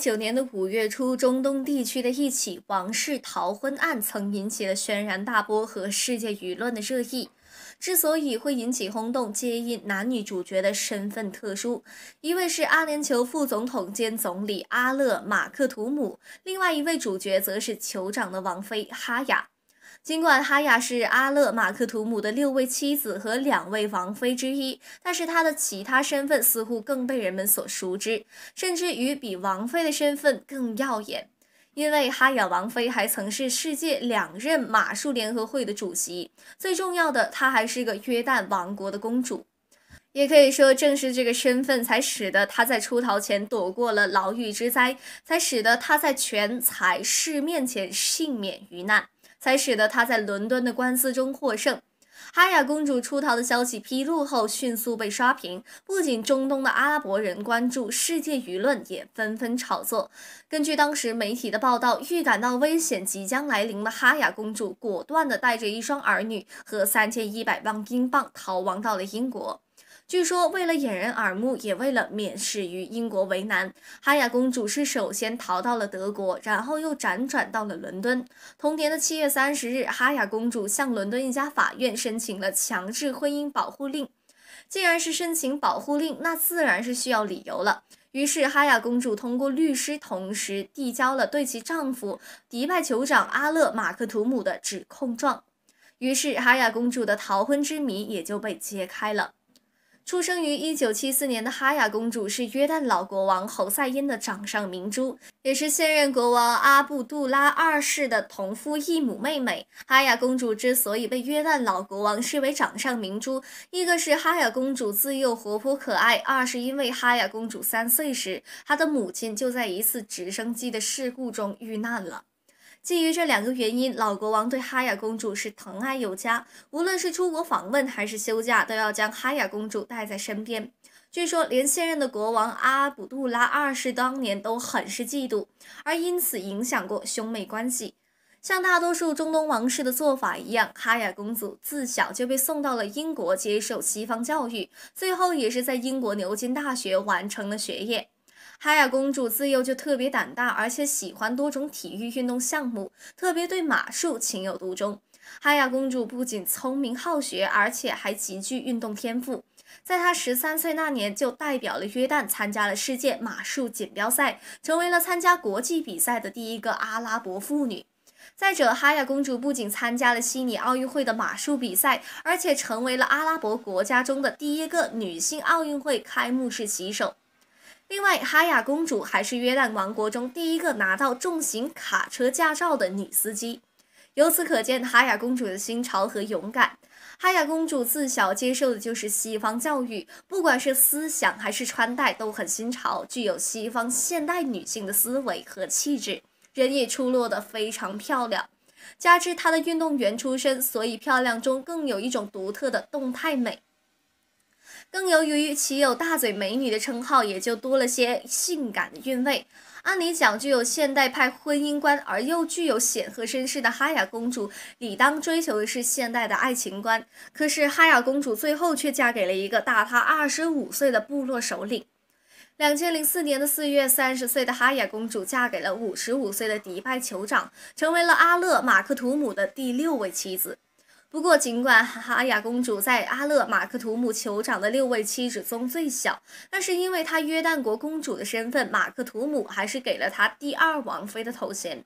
九年的五月初，中东地区的一起王室逃婚案曾引起了轩然大波和世界舆论的热议。之所以会引起轰动，皆因男女主角的身份特殊。一位是阿联酋副总统兼总理阿勒马克图姆，另外一位主角则是酋长的王妃哈雅。尽管哈雅是阿勒马克图姆的六位妻子和两位王妃之一，但是她的其他身份似乎更被人们所熟知，甚至于比王妃的身份更耀眼。因为哈雅王妃还曾是世界两任马术联合会的主席，最重要的，她还是个约旦王国的公主。也可以说，正是这个身份才使得他在出逃前躲过了牢狱之灾，才使得他在权财势面前幸免于难，才使得他在伦敦的官司中获胜。哈雅公主出逃的消息披露后，迅速被刷屏，不仅中东的阿拉伯人关注，世界舆论也纷纷炒作。根据当时媒体的报道，预感到危险即将来临的哈雅公主，果断地带着一双儿女和三千一百万英镑逃亡到了英国。据说，为了掩人耳目，也为了免使于英国为难，哈雅公主是首先逃到了德国，然后又辗转到了伦敦。同年的七月三十日，哈雅公主向伦敦一家法院申请了强制婚姻保护令。既然是申请保护令，那自然是需要理由了。于是，哈雅公主通过律师同时递交了对其丈夫迪拜酋长阿勒马克图姆的指控状。于是，哈雅公主的逃婚之谜也就被揭开了。出生于一九七四年的哈雅公主是约旦老国王侯赛因的掌上明珠，也是现任国王阿布杜拉二世的同父异母妹妹。哈雅公主之所以被约旦老国王视为掌上明珠，一个是哈雅公主自幼活泼可爱，二是因为哈雅公主三岁时，她的母亲就在一次直升机的事故中遇难了。基于这两个原因，老国王对哈雅公主是疼爱有加，无论是出国访问还是休假，都要将哈雅公主带在身边。据说，连现任的国王阿卜杜拉二世当年都很是嫉妒，而因此影响过兄妹关系。像大多数中东王室的做法一样，哈雅公主自小就被送到了英国接受西方教育，最后也是在英国牛津大学完成了学业。哈亚公主自幼就特别胆大，而且喜欢多种体育运动项目，特别对马术情有独钟。哈亚公主不仅聪明好学，而且还极具运动天赋。在她十三岁那年，就代表了约旦参加了世界马术锦标赛，成为了参加国际比赛的第一个阿拉伯妇女。再者，哈亚公主不仅参加了悉尼奥运会的马术比赛，而且成为了阿拉伯国家中的第一个女性奥运会开幕式旗手。另外，哈雅公主还是约旦王国中第一个拿到重型卡车驾照的女司机。由此可见，哈雅公主的新潮和勇敢。哈雅公主自小接受的就是西方教育，不管是思想还是穿戴都很新潮，具有西方现代女性的思维和气质，人也出落得非常漂亮。加之她的运动员出身，所以漂亮中更有一种独特的动态美。更由于其有“大嘴美女”的称号，也就多了些性感的韵味。按理讲，具有现代派婚姻观而又具有显赫身世的哈雅公主，理当追求的是现代的爱情观。可是，哈雅公主最后却嫁给了一个大她25岁的部落首领。2004年的4月，30岁的哈雅公主嫁给了55岁的迪拜酋长，成为了阿勒马克图姆的第六位妻子。不过，尽管哈雅公主在阿勒马克图姆酋长的六位妻子中最小，但是因为她约旦国公主的身份，马克图姆还是给了她第二王妃的头衔。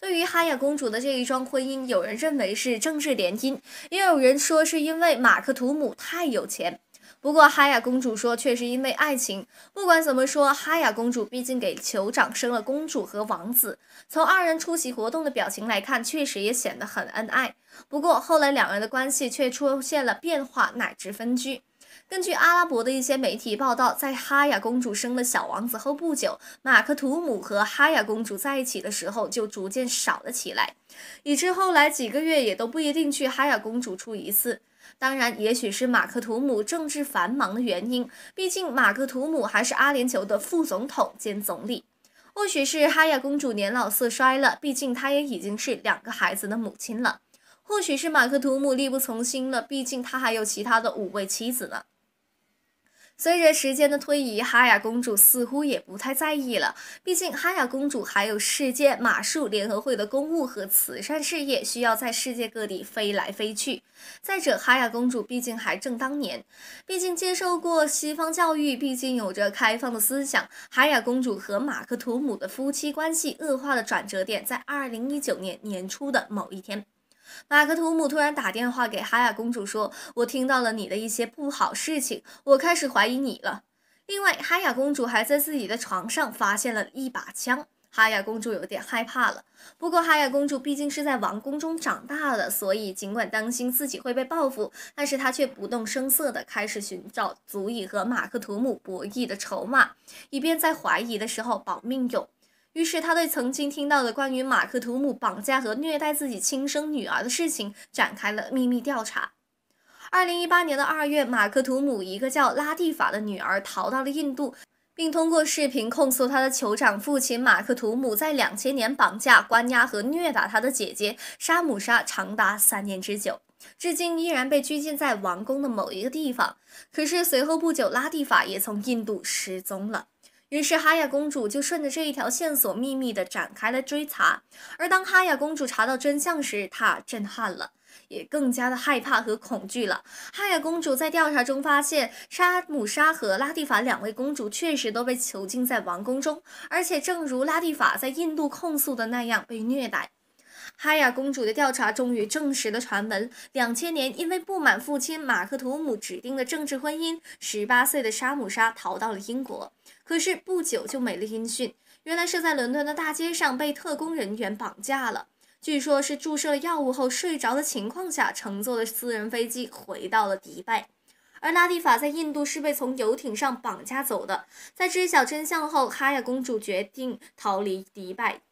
对于哈雅公主的这一桩婚姻，有人认为是政治联姻，也有人说是因为马克图姆太有钱。不过哈雅公主说，却是因为爱情。不管怎么说，哈雅公主毕竟给酋长生了公主和王子。从二人出席活动的表情来看，确实也显得很恩爱。不过后来两人的关系却出现了变化，乃至分居。根据阿拉伯的一些媒体报道，在哈雅公主生了小王子后不久，马克图姆和哈雅公主在一起的时候就逐渐少了起来，以至后来几个月也都不一定去哈雅公主处一次。当然，也许是马克图姆政治繁忙的原因，毕竟马克图姆还是阿联酋的副总统兼总理。或许是哈亚公主年老色衰了，毕竟她也已经是两个孩子的母亲了。或许是马克图姆力不从心了，毕竟他还有其他的五位妻子呢。随着时间的推移，哈雅公主似乎也不太在意了。毕竟，哈雅公主还有世界马术联合会的公务和慈善事业需要在世界各地飞来飞去。再者，哈雅公主毕竟还正当年，毕竟接受过西方教育，毕竟有着开放的思想。哈雅公主和马克图姆的夫妻关系恶化的转折点在二零一九年年初的某一天。马克图姆突然打电话给哈雅公主，说：“我听到了你的一些不好事情，我开始怀疑你了。”另外，哈雅公主还在自己的床上发现了一把枪，哈雅公主有点害怕了。不过，哈雅公主毕竟是在王宫中长大的，所以尽管担心自己会被报复，但是她却不动声色地开始寻找足以和马克图姆博弈的筹码，以便在怀疑的时候保命用。于是，他对曾经听到的关于马克图姆绑架和虐待自己亲生女儿的事情展开了秘密调查。二零一八年的二月，马克图姆一个叫拉蒂法的女儿逃到了印度，并通过视频控诉他的酋长父亲马克图姆在两千年绑架、关押和虐打他的姐姐沙姆莎长达三年之久，至今依然被拘禁在王宫的某一个地方。可是，随后不久，拉蒂法也从印度失踪了。于是，哈雅公主就顺着这一条线索秘密的展开了追查。而当哈雅公主查到真相时，她震撼了，也更加的害怕和恐惧了。哈雅公主在调查中发现，沙姆莎和拉蒂法两位公主确实都被囚禁在王宫中，而且正如拉蒂法在印度控诉的那样，被虐待。哈雅公主的调查终于证实了传闻：两千年，因为不满父亲马克图姆指定的政治婚姻，十八岁的沙姆莎逃到了英国，可是不久就没了音讯。原来是在伦敦的大街上被特工人员绑架了，据说是注射了药物后睡着的情况下乘坐的私人飞机回到了迪拜。而拉蒂法在印度是被从游艇上绑架走的。在知晓真相后，哈亚公主决定逃离迪拜。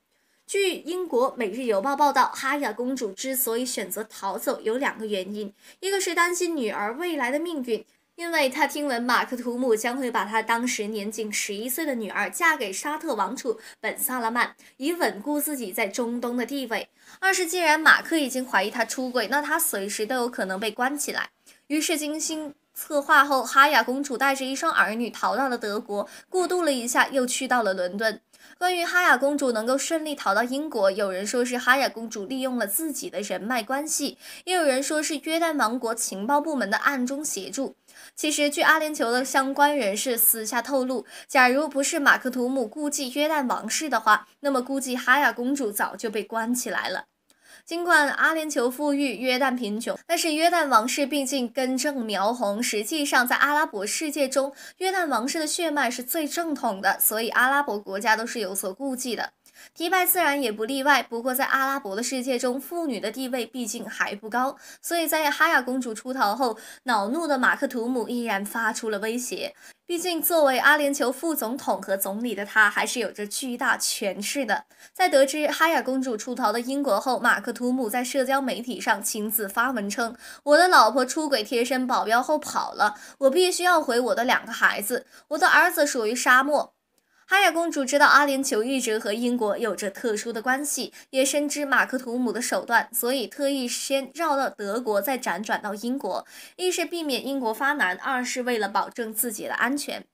据英国《每日邮报》报道，哈雅公主之所以选择逃走，有两个原因：一个是担心女儿未来的命运，因为她听闻马克图姆将会把她当时年仅十一岁的女儿嫁给沙特王储本·萨拉曼，以稳固自己在中东的地位；二是既然马克已经怀疑她出轨，那她随时都有可能被关起来。于是精心策划后，哈雅公主带着一双儿女逃到了德国，过渡了一下，又去到了伦敦。关于哈雅公主能够顺利逃到英国，有人说是哈雅公主利用了自己的人脉关系，也有人说是约旦王国情报部门的暗中协助。其实，据阿联酋的相关人士私下透露，假如不是马克图姆顾忌约旦王室的话，那么估计哈雅公主早就被关起来了。尽管阿联酋富裕，约旦贫穷，但是约旦王室毕竟根正苗红。实际上，在阿拉伯世界中，约旦王室的血脉是最正统的，所以阿拉伯国家都是有所顾忌的。迪拜自然也不例外，不过在阿拉伯的世界中，妇女的地位毕竟还不高，所以在哈亚公主出逃后，恼怒的马克图姆依然发出了威胁。毕竟，作为阿联酋副总统和总理的他，还是有着巨大权势的。在得知哈亚公主出逃的英国后，马克图姆在社交媒体上亲自发文称：“我的老婆出轨贴身保镖后跑了，我必须要回我的两个孩子。我的儿子属于沙漠。”哈雅公主知道阿联酋一直和英国有着特殊的关系，也深知马克图姆的手段，所以特意先绕到德国，再辗转到英国，一是避免英国发难，二是为了保证自己的安全。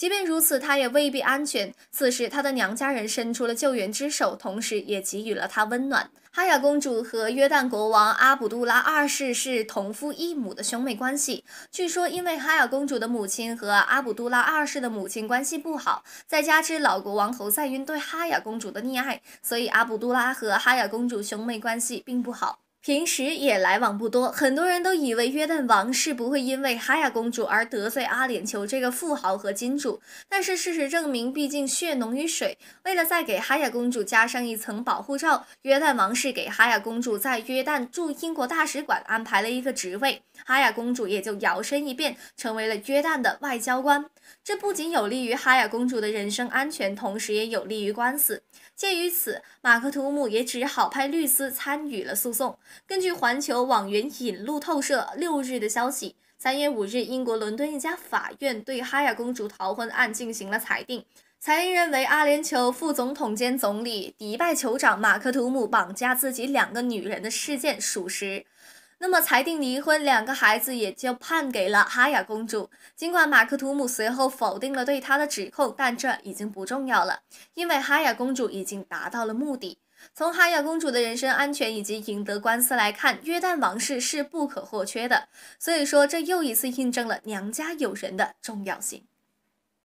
即便如此，他也未必安全。此时，他的娘家人伸出了救援之手，同时也给予了他温暖。哈雅公主和约旦国王阿卜杜拉二世是同父异母的兄妹关系。据说，因为哈雅公主的母亲和阿卜杜拉二世的母亲关系不好，再加之老国王侯赛因对哈雅公主的溺爱，所以阿卜杜拉和哈雅公主兄妹关系并不好。平时也来往不多，很多人都以为约旦王室不会因为哈雅公主而得罪阿联酋这个富豪和金主，但是事实证明，毕竟血浓于水。为了再给哈雅公主加上一层保护罩，约旦王室给哈雅公主在约旦驻英国大使馆安排了一个职位，哈雅公主也就摇身一变成为了约旦的外交官。这不仅有利于哈雅公主的人身安全，同时也有利于官司。鉴于此，马克图姆也只好派律师参与了诉讼。根据环球网援引路透社六日的消息，三月五日，英国伦敦一家法院对哈亚公主逃婚案进行了裁定，裁定认为，阿联酋副总统兼总理、迪拜酋长马克图姆绑架自己两个女人的事件属实。那么裁定离婚，两个孩子也就判给了哈雅公主。尽管马克图姆随后否定了对他的指控，但这已经不重要了，因为哈雅公主已经达到了目的。从哈雅公主的人身安全以及赢得官司来看，约旦王室是不可或缺的。所以说，这又一次印证了娘家有人的重要性。